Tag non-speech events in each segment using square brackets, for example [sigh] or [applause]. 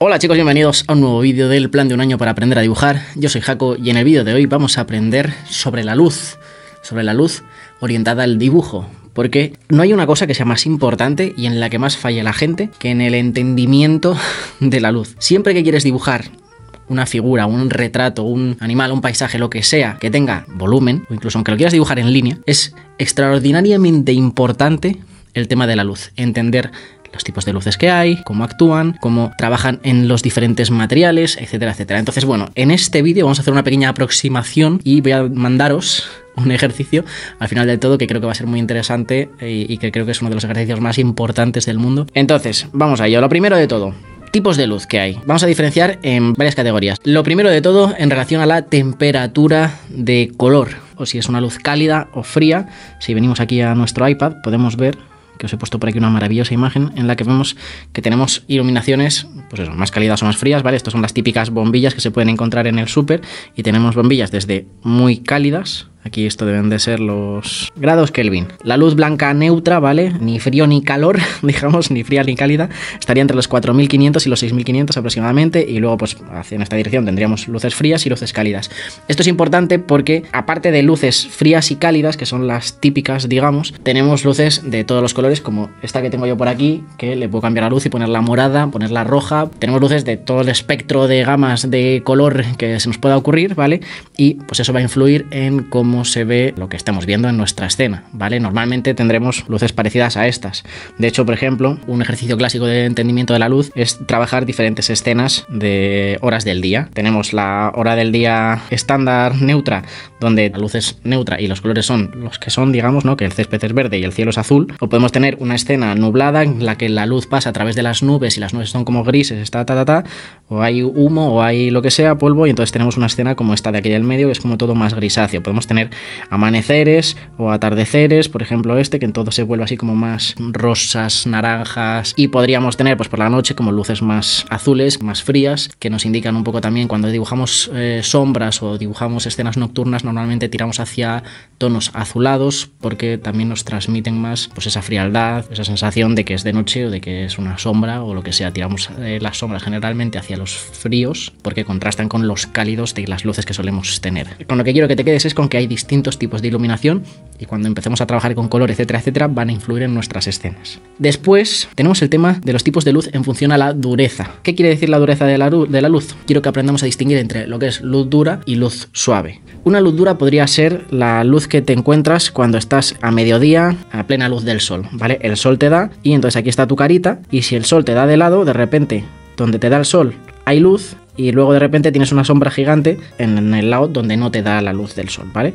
Hola chicos, bienvenidos a un nuevo vídeo del plan de un año para aprender a dibujar. Yo soy Jaco y en el vídeo de hoy vamos a aprender sobre la luz, sobre la luz orientada al dibujo, porque no hay una cosa que sea más importante y en la que más falle la gente que en el entendimiento [laughs] de la luz. Siempre que quieres dibujar una figura, un retrato, un animal, un paisaje, lo que sea, que tenga volumen, o incluso aunque lo quieras dibujar en línea, es extraordinariamente importante el tema de la luz, entender los tipos de luces que hay, cómo actúan, cómo trabajan en los diferentes materiales, etcétera, etcétera. Entonces, bueno, en este vídeo vamos a hacer una pequeña aproximación y voy a mandaros [laughs] un ejercicio al final de todo que creo que va a ser muy interesante y, eh, y, que creo que es uno de los ejercicios más importantes del mundo. Entonces, vamos a ello. Lo primero de todo. Tipos de luz que hay. Vamos a diferenciar en varias categorías. Lo primero de todo en relación a la temperatura de color, o si es una luz cálida o fría. Si venimos aquí a nuestro iPad podemos ver que os he puesto por aquí una maravillosa imagen en la que vemos que tenemos iluminaciones, pues eso, más cálidas o más frías, ¿vale? Estas son las típicas bombillas que se pueden encontrar en el súper y tenemos bombillas desde muy cálidas Aquí esto deben de ser los grados Kelvin. La luz blanca neutra, ¿vale? Ni frío ni calor, [laughs] digamos, ni fría ni cálida. Estaría entre los 4500 y los 6500 aproximadamente. Y luego, pues, en esta dirección tendríamos luces frías y luces cálidas. Esto es importante porque, aparte de luces frías y cálidas, que son las típicas, digamos, tenemos luces de todos los colores, como esta que tengo yo por aquí, que le puedo cambiar la luz y ponerla morada, ponerla roja. Tenemos luces de todo el espectro de gamas de color que se nos pueda ocurrir, ¿vale? Y pues eso va a influir en cómo cómo se ve lo que estamos viendo en nuestra escena, ¿vale? Normalmente tendremos luces parecidas a estas. De hecho, por ejemplo, un ejercicio clásico de entendimiento de la luz es trabajar diferentes escenas de horas del día. Tenemos la hora del día estándar neutra, donde la luz es neutra y los colores son los que son, digamos, ¿no? Que el césped es verde y el cielo es azul. O podemos tener una escena nublada en la que la luz pasa a través de las nubes y las nubes son como grises, está ta, ta, ta, o hay humo o hay lo que sea, polvo, y entonces tenemos una escena como esta de aquí del medio, que es como todo más grisáceo. Podemos tener amaneceres o atardeceres, por ejemplo este, que en todo se vuelve así como más rosas, naranjas, y podríamos tener pues por la noche como luces más azules, más frías, que nos indican un poco también cuando dibujamos eh, sombras o dibujamos escenas nocturnas, normalmente tiramos hacia tonos azulados porque también nos transmiten más pues esa frialdad, esa sensación de que es de noche o de que es una sombra o lo que sea, tiramos eh, las sombras generalmente hacia los fríos porque contrastan con los cálidos de las luces que solemos tener. Con lo que quiero que te quedes es con que hay distintos tipos de iluminación y cuando empecemos a trabajar con color, etcétera, etcétera, van a influir en nuestras escenas. Después tenemos el tema de los tipos de luz en función a la dureza. ¿Qué quiere decir la dureza de la, de la luz? Quiero que aprendamos a distinguir entre lo que es luz dura y luz suave. Una luz dura podría ser la luz que te encuentras cuando estás a mediodía, a plena luz del sol, ¿vale? El sol te da y entonces aquí está tu carita y si el sol te da de lado, de repente, donde te da el sol hay luz y luego de repente tienes una sombra gigante en el lado donde no te da la luz del sol, ¿vale?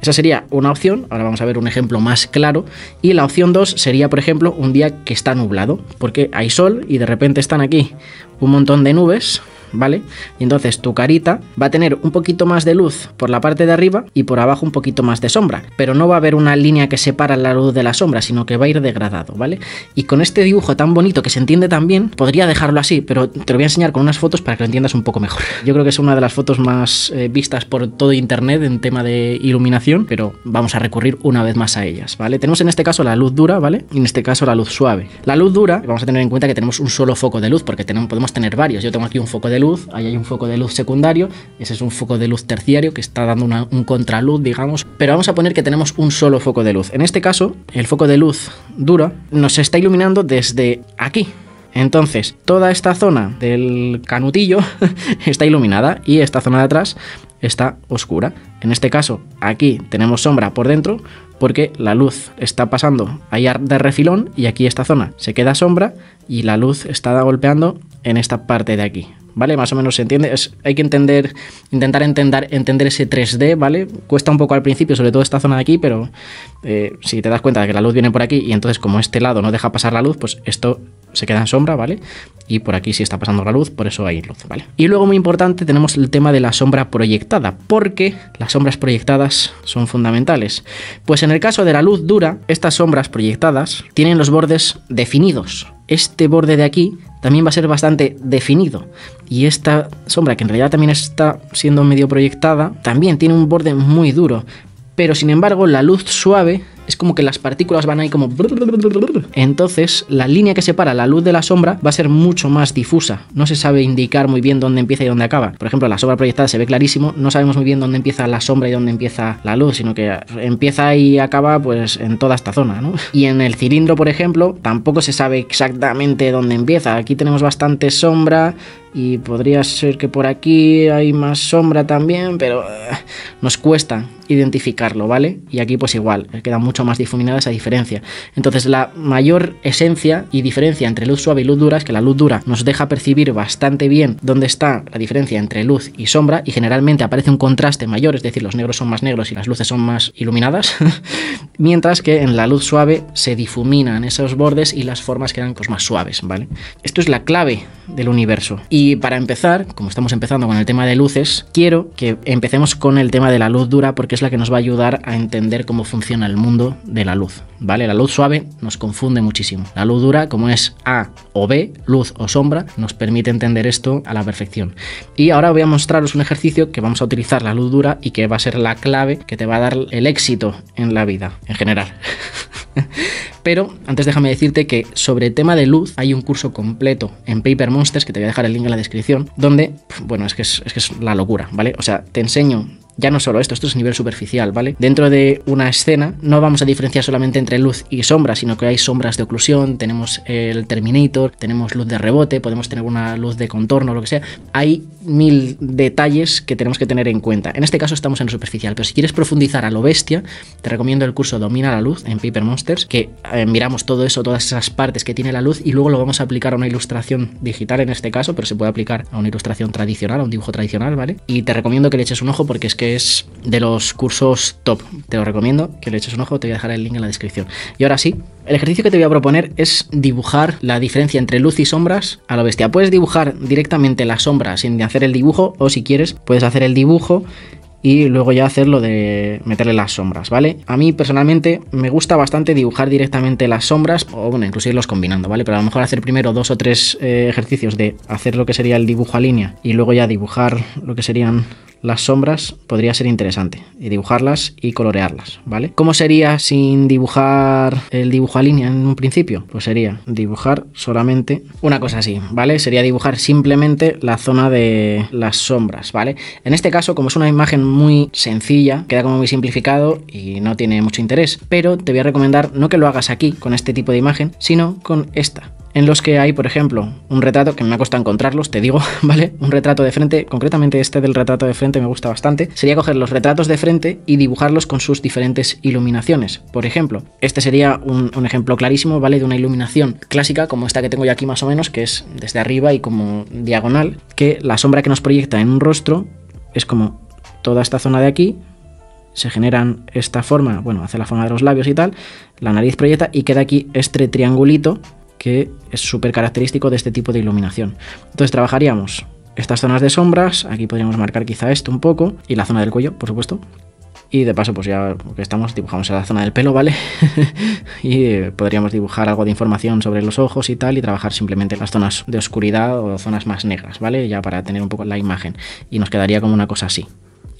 Esa sería una opción, ahora vamos a ver un ejemplo más claro, y la opción 2 sería, por ejemplo, un día que está nublado, porque hay sol y de repente están aquí un montón de nubes, ¿vale? Y entonces tu carita va a tener un poquito más de luz por la parte de arriba y por abajo un poquito más de sombra, pero no va a haber una línea que separa la luz de la sombra, sino que va a ir degradado, ¿vale? Y con este dibujo tan bonito que se entiende tan bien, podría dejarlo así, pero te lo voy a enseñar con unas fotos para que lo entiendas un poco mejor. [laughs] Yo creo que es una de las fotos más eh, vistas por todo internet en tema de iluminación, pero vamos a recurrir una vez más a ellas, ¿vale? Tenemos en este caso la luz dura, ¿vale? Y en este caso la luz suave. La luz dura, vamos a tener en cuenta que tenemos un solo foco de luz, porque tenemos, podemos tener varios. Yo tengo aquí un foco de luz luz, ahí hay un foco de luz secundario, ese es un foco de luz terciario que está dando un contraluz, digamos, pero vamos a poner que tenemos un solo foco de luz. En este caso, el foco de luz dura nos está iluminando desde aquí, entonces, toda esta zona del canutillo [laughs] está iluminada y esta zona de atrás está oscura. En este caso, aquí tenemos sombra por dentro porque la luz está pasando allá de refilón y aquí esta zona se queda sombra y la luz está golpeando en esta parte de aquí. ¿vale? Más o menos se entiende. hay que entender, intentar entender, entender ese 3D, ¿vale? Cuesta un poco al principio, sobre todo esta zona de aquí, pero eh, si te das cuenta de que la luz viene por aquí y entonces como este lado no deja pasar la luz, pues esto se queda en sombra, ¿vale? Y por aquí sí está pasando la luz, por eso hay luz, ¿vale? Y luego muy importante tenemos el tema de la sombra proyectada, porque las sombras proyectadas son fundamentales. Pues en el caso de la luz dura, estas sombras proyectadas tienen los bordes definidos. Este borde de aquí también va a ser bastante definido. Y esta sombra, que en realidad también está siendo medio proyectada, también tiene un borde muy duro. Pero sin embargo, la luz suave es como que las partículas van ahí como... Entonces, la línea que separa la luz de la sombra va a ser mucho más difusa. No se sabe indicar muy bien dónde empieza y dónde acaba. Por ejemplo, la sombra proyectada se ve clarísimo, no sabemos muy bien dónde empieza la sombra y dónde empieza la luz, sino que empieza y acaba pues en toda esta zona, Y en el cilindro, por ejemplo, tampoco se sabe exactamente dónde empieza. Aquí tenemos bastante sombra, y podría ser que por aquí hay más sombra también, pero eh, nos cuesta identificarlo, ¿vale? Y aquí pues igual, queda mucho más difuminada esa diferencia. Entonces la mayor esencia y diferencia entre luz suave y luz dura es que la luz dura nos deja percibir bastante bien dónde está la diferencia entre luz y sombra y generalmente aparece un contraste mayor, es decir, los negros son más negros y las luces son más iluminadas, [laughs] mientras que en la luz suave se difuminan esos bordes y las formas quedan pues, más suaves, ¿vale? Esto es la clave del universo. Y para empezar, como estamos empezando con el tema de luces, quiero que empecemos con el tema de la luz dura porque es la que nos va a ayudar a entender cómo funciona el mundo de la luz, ¿vale? La luz suave nos confunde muchísimo. La luz dura, como es A o B, luz o sombra, nos permite entender esto a la perfección. Y ahora voy a mostraros un ejercicio que vamos a utilizar la luz dura y que va a ser la clave que te va a dar el éxito en la vida en general. [laughs] [laughs] Pero antes déjame decirte que sobre tema de luz hay un curso completo en Paper Monsters, que te voy a dejar el link en la descripción, donde, bueno, es que es, que es la locura, ¿vale? O sea, te enseño ya no solo esto, esto es nivel superficial, ¿vale? Dentro de una escena no vamos a diferenciar solamente entre luz y sombra, sino que hay sombras de oclusión, tenemos el Terminator, tenemos luz de rebote, podemos tener una luz de contorno, lo que sea. Hay mil detalles que tenemos que tener en cuenta. En este caso estamos en lo superficial, pero si quieres profundizar a lo bestia, te recomiendo el curso Domina la luz en Paper Monsters, que eh, miramos todo eso, todas esas partes que tiene la luz y luego lo vamos a aplicar a una ilustración digital en este caso, pero se puede aplicar a una ilustración tradicional, a un dibujo tradicional, ¿vale? Y te recomiendo que le eches un ojo porque es que es de los cursos top. Te lo recomiendo que le eches un ojo, te voy a dejar el link en la descripción. Y ahora sí, el ejercicio que te voy a proponer es dibujar la diferencia entre luz y sombras a la bestia. Puedes dibujar directamente las sombras sin hacer el dibujo o si quieres puedes hacer el dibujo y luego ya hacer lo de meterle las sombras, ¿vale? A mí personalmente me gusta bastante dibujar directamente las sombras, o bueno, incluso irlos combinando, ¿vale? Pero a lo mejor hacer primero dos o tres eh, ejercicios de hacer lo que sería el dibujo a línea y luego ya dibujar lo que serían las sombras podría ser interesante. Y dibujarlas y colorearlas, ¿vale? ¿Cómo sería sin dibujar el dibujo a línea en un principio? Pues sería dibujar solamente una cosa así, ¿vale? Sería dibujar simplemente la zona de las sombras, ¿vale? En este caso, como es una imagen muy sencilla, queda como muy simplificado y no tiene mucho interés. Pero te voy a recomendar no que lo hagas aquí con este tipo de imagen, sino con esta en los que hay, por ejemplo, un retrato, que me ha costado encontrarlos, te digo, [laughs] ¿vale? Un retrato de frente, concretamente este del retrato de frente me gusta bastante, sería coger los retratos de frente y dibujarlos con sus diferentes iluminaciones. Por ejemplo, este sería un, ejemplo clarísimo, ¿vale? De una iluminación clásica, como esta que tengo yo aquí más o menos, que es desde arriba y como diagonal, que la sombra que nos proyecta en un rostro es como toda esta zona de aquí, se generan esta forma, bueno, hace la forma de los labios y tal, la nariz proyecta y queda aquí este triangulito que es súper característico de este tipo de iluminación. Entonces trabajaríamos estas zonas de sombras, aquí podríamos marcar quizá esto un poco, y la zona del cuello, por supuesto. Y de paso, pues ya que estamos, dibujamos la zona del pelo, ¿vale? [laughs] y podríamos dibujar algo de información sobre los ojos y tal, y trabajar simplemente las zonas de oscuridad o zonas más negras, ¿vale? Ya para tener un poco la imagen. Y nos quedaría como una cosa así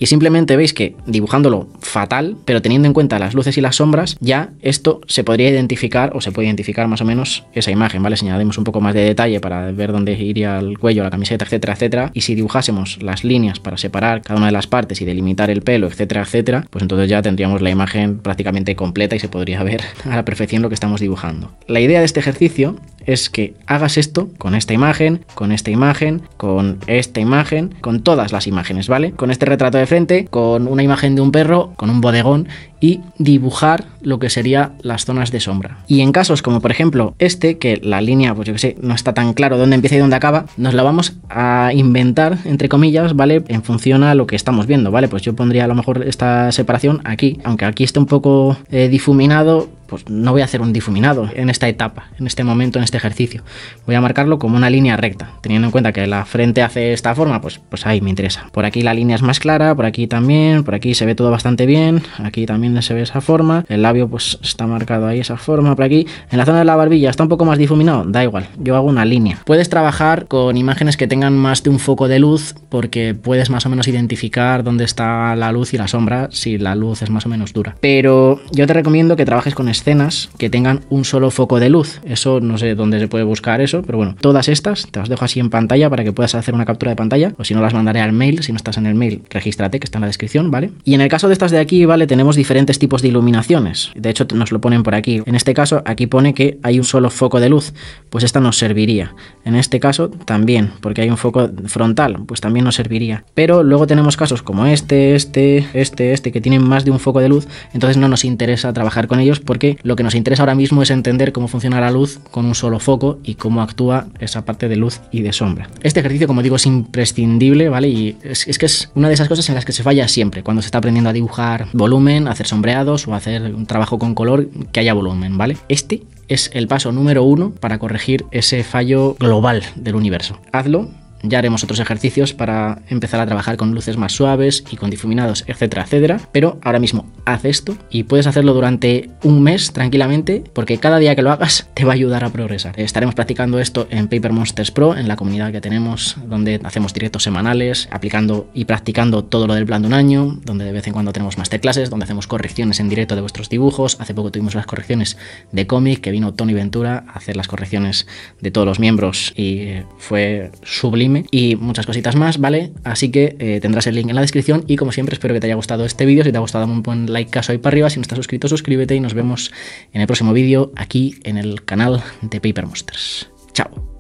y simplemente veis que dibujándolo fatal, pero teniendo en cuenta las luces y las sombras, ya esto se podría identificar o se puede identificar más o menos esa imagen, ¿vale? Señalaremos un poco más de detalle para ver dónde iría el cuello, la camiseta, etcétera, etcétera. Y si dibujásemos las líneas para separar cada una de las partes y delimitar el pelo, etcétera, etcétera, pues entonces ya tendríamos la imagen prácticamente completa y se podría [laughs] ver a la perfección lo que estamos dibujando. La idea de este ejercicio es que hagas esto con esta imagen, con esta imagen, con esta imagen, con todas las imágenes, ¿vale? Con este retrato de con una imagen de un perro, con un bodegón y dibujar lo que sería las zonas de sombra. Y en casos como por ejemplo este, que la línea, pues yo que sé, no está tan claro dónde empieza y dónde acaba, nos la vamos a inventar, entre comillas, ¿vale? En función a lo que estamos viendo, ¿vale? Pues yo pondría a lo mejor esta separación aquí, aunque aquí esté un poco eh, difuminado, pues no voy a hacer un difuminado en esta etapa, en este momento, en este ejercicio. Voy a marcarlo como una línea recta, teniendo en cuenta que la frente hace esta forma, pues, pues ahí me interesa. Por aquí la línea es más clara, por aquí también, por aquí se ve todo bastante bien, aquí también se ve esa forma. El labio pues está marcado ahí esa forma por aquí. En la zona de la barbilla está un poco más difuminado, da igual, yo hago una línea. Puedes trabajar con imágenes que tengan más de un foco de luz porque puedes más o menos identificar dónde está la luz y la sombra si la luz es más o menos dura. Pero yo te recomiendo que trabajes con escenas que tengan un solo foco de luz. Eso no sé dónde se puede buscar eso, pero bueno, todas estas te las dejo así en pantalla para que puedas hacer una captura de pantalla o si no las mandaré al mail, si no estás en el mail, regístrate que está en la descripción, ¿vale? Y en el caso de estas de aquí, ¿vale? Tenemos diferentes tipos de iluminaciones. De hecho, nos lo ponen por aquí. En este caso, aquí pone que hay un solo foco de luz, pues esta nos serviría. En este caso, también, porque hay un foco frontal, pues también nos serviría. Pero luego tenemos casos como este, este, este, este, que tienen más de un foco de luz, entonces no nos interesa trabajar con ellos porque lo que nos interesa ahora mismo es entender cómo funciona la luz con un solo foco y cómo actúa esa parte de luz y de sombra. Este ejercicio, como digo, es imprescindible, ¿vale? Y es, que es una de esas cosas en las que se falla siempre, cuando se está aprendiendo a dibujar volumen, hacer sombreados o hacer un trabajo con color que haya volumen, ¿vale? Este es el paso número uno para corregir ese fallo global del universo. Hazlo ya haremos otros ejercicios para empezar a trabajar con luces más suaves y con difuminados, etcétera, etcétera. Pero ahora mismo haz esto y puedes hacerlo durante un mes tranquilamente porque cada día que lo hagas [laughs] te va a ayudar a progresar. Estaremos practicando esto en Paper Monsters Pro, en la comunidad que tenemos donde hacemos directos semanales, aplicando y practicando todo lo del plan de un año, donde de vez en cuando tenemos masterclasses, donde hacemos correcciones en directo de vuestros dibujos. Hace poco tuvimos las correcciones de cómic que vino Tony Ventura a hacer las correcciones de todos los miembros y fue sublime y muchas cositas más, ¿vale? Así que eh, tendrás el link en la descripción y como siempre espero que te haya gustado este vídeo, si te ha gustado un buen like caso ahí para arriba, si no estás suscrito suscríbete y nos vemos en el próximo vídeo aquí en el canal de Paper Monsters. Chao.